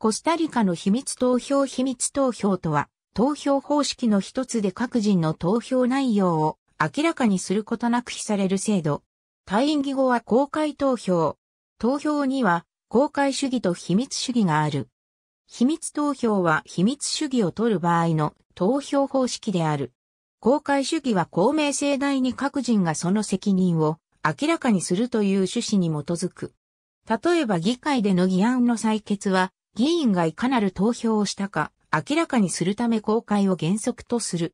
コスタリカの秘密投票秘密投票とは、投票方式の一つで各人の投票内容を明らかにすることなく非される制度。退院義後は公開投票。投票には公開主義と秘密主義がある。秘密投票は秘密主義を取る場合の投票方式である。公開主義は公明正大に各人がその責任を明らかにするという趣旨に基づく。例えば議会での議案の採決は議員がいかなる投票をしたか、明らかにするため公開を原則とする。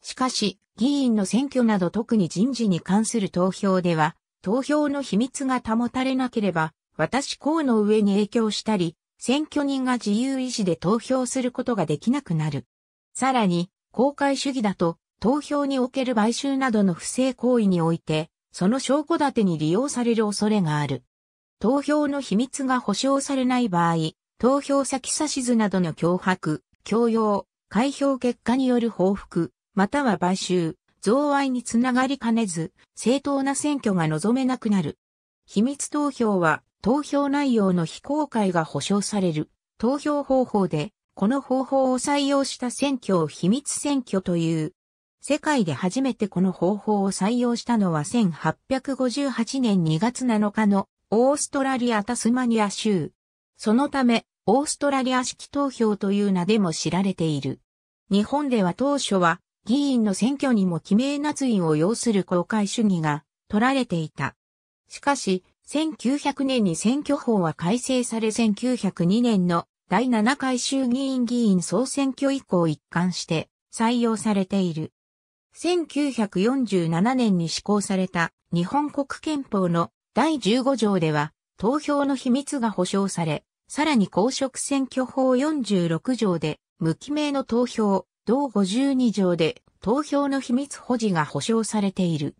しかし、議員の選挙など特に人事に関する投票では、投票の秘密が保たれなければ、私公の上に影響したり、選挙人が自由意志で投票することができなくなる。さらに、公開主義だと、投票における買収などの不正行為において、その証拠立てに利用される恐れがある。投票の秘密が保障されない場合、投票先指図などの脅迫、強要、開票結果による報復、または買収、贈賄につながりかねず、正当な選挙が望めなくなる。秘密投票は、投票内容の非公開が保障される。投票方法で、この方法を採用した選挙を秘密選挙という。世界で初めてこの方法を採用したのは1858年2月7日のオーストラリア・タスマニア州。そのため、オーストラリア式投票という名でも知られている。日本では当初は議員の選挙にも記名捺印を要する公開主義が取られていた。しかし、1900年に選挙法は改正され1902年の第7回衆議院議員総選挙以降一貫して採用されている。1947年に施行された日本国憲法の第15条では投票の秘密が保障され、さらに公職選挙法46条で、無記名の投票、同52条で、投票の秘密保持が保障されている。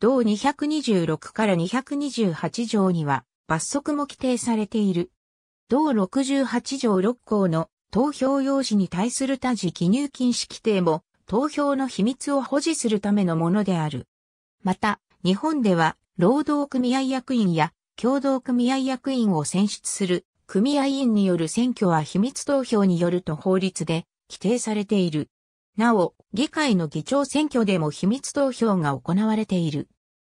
同226から228条には、罰則も規定されている。同68条6項の投票用紙に対する他時記入禁止規定も投票の秘密を保持するためのものである。また、日本では労働組合役員や共同組合役員を選出する組合員による選挙は秘密投票によると法律で規定されている。なお、議会の議長選挙でも秘密投票が行われている。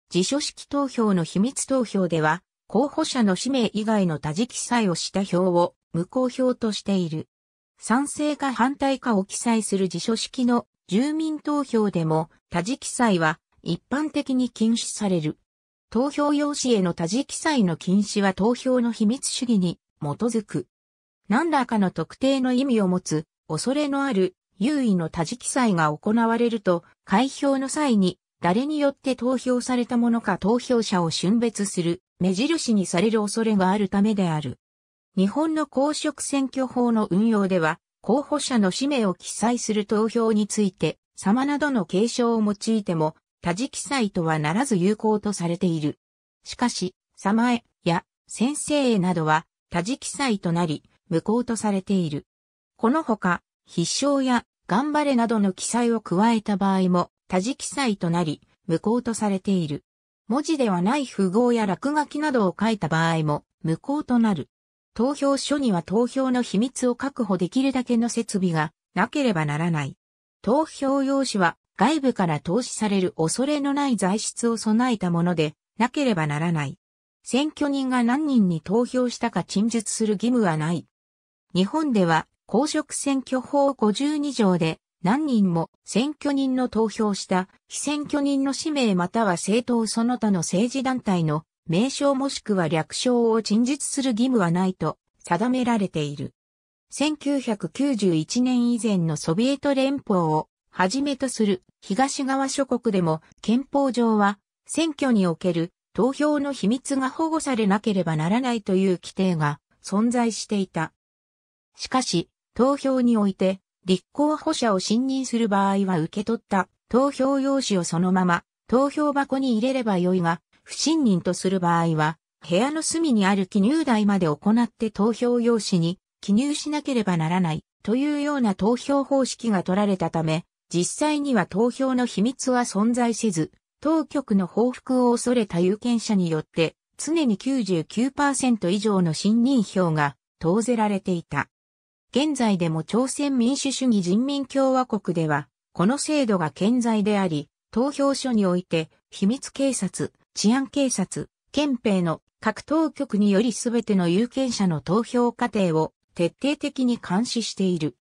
辞書式投票の秘密投票では、候補者の氏名以外の多次記載をした票を無効票としている。賛成か反対かを記載する辞書式の住民投票でも多次記載は一般的に禁止される。投票用紙への多次記載の禁止は投票の秘密主義に基づく。何らかの特定の意味を持つ、恐れのある、優位の多次記載が行われると、開票の際に、誰によって投票されたものか投票者を春別する、目印にされる恐れがあるためである。日本の公職選挙法の運用では、候補者の氏名を記載する投票について、様などの継承を用いても、多次記載とはならず有効とされている。しかし、様へや先生へなどは、多字記載となり、無効とされている。このほか、必勝や頑張れなどの記載を加えた場合も、多字記載となり、無効とされている。文字ではない符号や落書きなどを書いた場合も、無効となる。投票所には投票の秘密を確保できるだけの設備がなければならない。投票用紙は外部から投資される恐れのない材質を備えたものでなければならない。選挙人が何人に投票したか陳述する義務はない。日本では公職選挙法52条で何人も選挙人の投票した非選挙人の氏名または政党その他の政治団体の名称もしくは略称を陳述する義務はないと定められている。1991年以前のソビエト連邦をはじめとする東側諸国でも憲法上は選挙における投票の秘密が保護されなければならないという規定が存在していた。しかし、投票において、立候補者を信任する場合は受け取った投票用紙をそのまま投票箱に入れればよいが、不信任とする場合は、部屋の隅にある記入台まで行って投票用紙に記入しなければならないというような投票方式が取られたため、実際には投票の秘密は存在せず、当局の報復を恐れた有権者によって、常に99%以上の信任票が投ぜられていた。現在でも朝鮮民主主義人民共和国では、この制度が健在であり、投票所において、秘密警察、治安警察、憲兵の各当局により全ての有権者の投票過程を徹底的に監視している。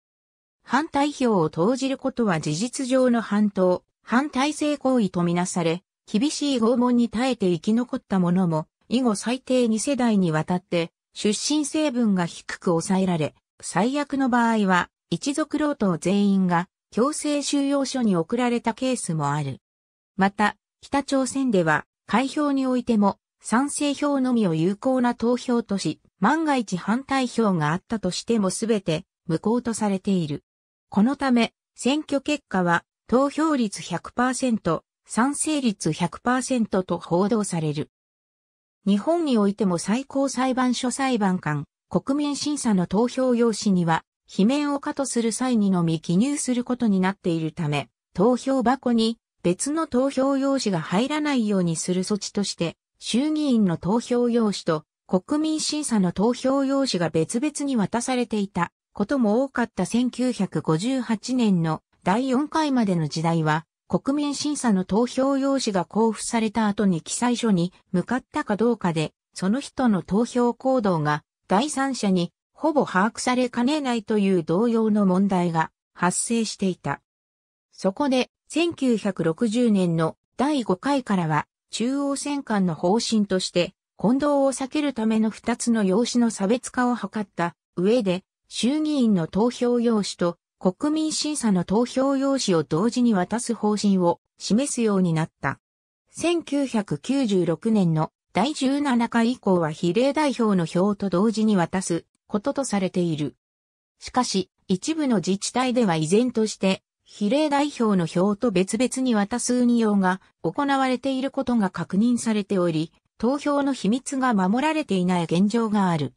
反対票を投じることは事実上の反党、反体制行為とみなされ、厳しい拷問に耐えて生き残った者も、以後最低2世代にわたって、出身成分が低く抑えられ、最悪の場合は、一族老党全員が強制収容所に送られたケースもある。また、北朝鮮では、開票においても、賛成票のみを有効な投票とし、万が一反対票があったとしてもすべて無効とされている。このため、選挙結果は投票率100%、賛成率100%と報道される。日本においても最高裁判所裁判官、国民審査の投票用紙には、罷免を可とする際にのみ記入することになっているため、投票箱に別の投票用紙が入らないようにする措置として、衆議院の投票用紙と国民審査の投票用紙が別々に渡されていたことも多かった1958年の第4回までの時代は、国民審査の投票用紙が交付された後に記載書に向かったかどうかで、その人の投票行動が第三者にほぼ把握されかねないという同様の問題が発生していた。そこで1960年の第5回からは中央選管の方針として混同を避けるための2つの用紙の差別化を図った上で衆議院の投票用紙と国民審査の投票用紙を同時に渡す方針を示すようになった。1996年の第17回以降は比例代表の票と同時に渡すこととされている。しかし、一部の自治体では依然として、比例代表の票と別々に渡す運用が行われていることが確認されており、投票の秘密が守られていない現状がある。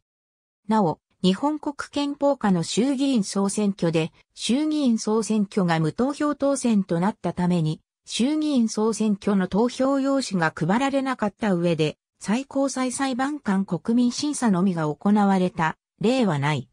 なお、日本国憲法下の衆議院総選挙で、衆議院総選挙が無投票当選となったために、衆議院総選挙の投票用紙が配られなかった上で、最高裁裁判官国民審査のみが行われた例はない。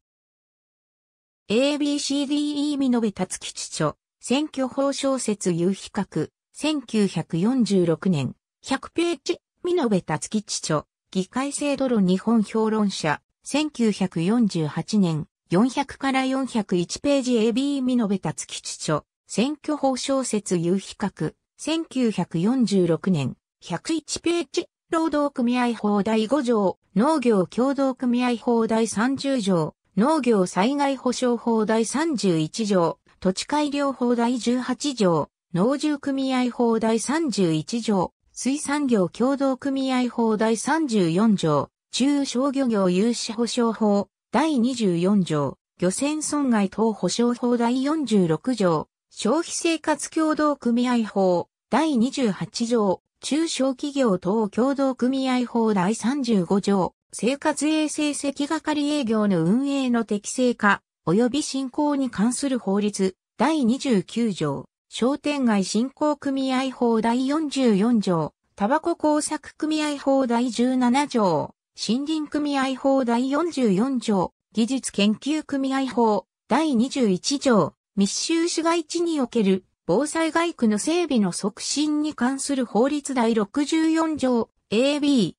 ABCDE 見延達吉著、選挙法小説有比較、1946年、100ページ、見延達吉著、議会制度論日本評論者、1948年、400から401ページ AB 見延月地著、選挙法小説有比較、1946年、101ページ、労働組合法第5条、農業共同組合法第30条、農業災害保障法第31条、土地改良法第18条、農住組合法第31条、水産業共同組合法第34条、中小漁業融資保障法第24条、漁船損害等保障法第46条、消費生活協同組合法第28条、中小企業等協同組合法第35条、生活衛生赤係営業の運営の適正化、及び振興に関する法律、第29条、商店街振興組合法第44条、タバコ工作組合法第17条、森林組合法第44条、技術研究組合法第21条、密集市街地における防災街区の整備の促進に関する法律第64条 AB3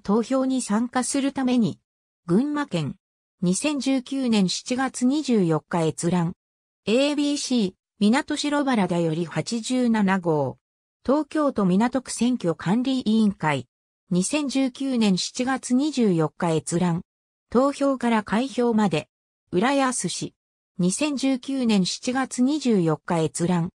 投票に参加するために、群馬県2019年7月24日閲覧 ABC 港白原だより87号東京都港区選挙管理委員会2019年7月24日閲覧。投票から開票まで。浦安市。2019年7月24日閲覧。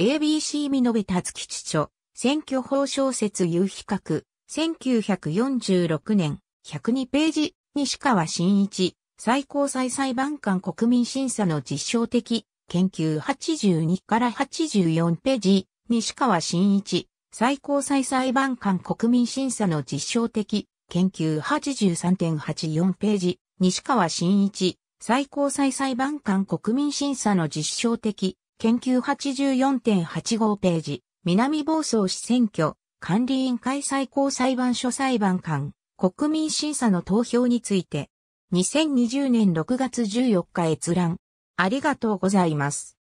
ABC 美延達吉著。選挙法小説有比較。1946年。102ページ。西川新一。最高裁裁判官国民審査の実証的。研究82から84ページ。西川新一。最高裁裁判官国民審査の実証的研究83.84ページ、西川新一、最高裁裁判官国民審査の実証的研究84.85ページ、南房総市選挙、管理委員会最高裁判所裁判官、国民審査の投票について、2020年6月14日閲覧。ありがとうございます。